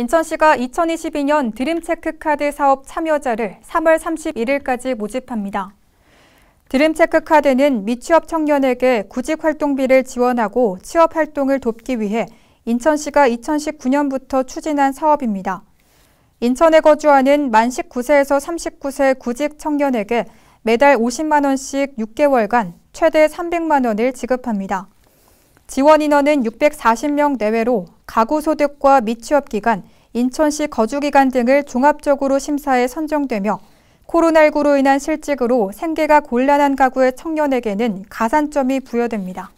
인천시가 2022년 드림체크카드 사업 참여자를 3월 31일까지 모집합니다. 드림체크카드는 미취업 청년에게 구직활동비를 지원하고 취업활동을 돕기 위해 인천시가 2019년부터 추진한 사업입니다. 인천에 거주하는 만 19세에서 39세 구직 청년에게 매달 50만 원씩 6개월간 최대 300만 원을 지급합니다. 지원 인원은 640명 내외로 가구 소득과 미취업 기간, 인천시 거주기간 등을 종합적으로 심사해 선정되며 코로나19로 인한 실직으로 생계가 곤란한 가구의 청년에게는 가산점이 부여됩니다.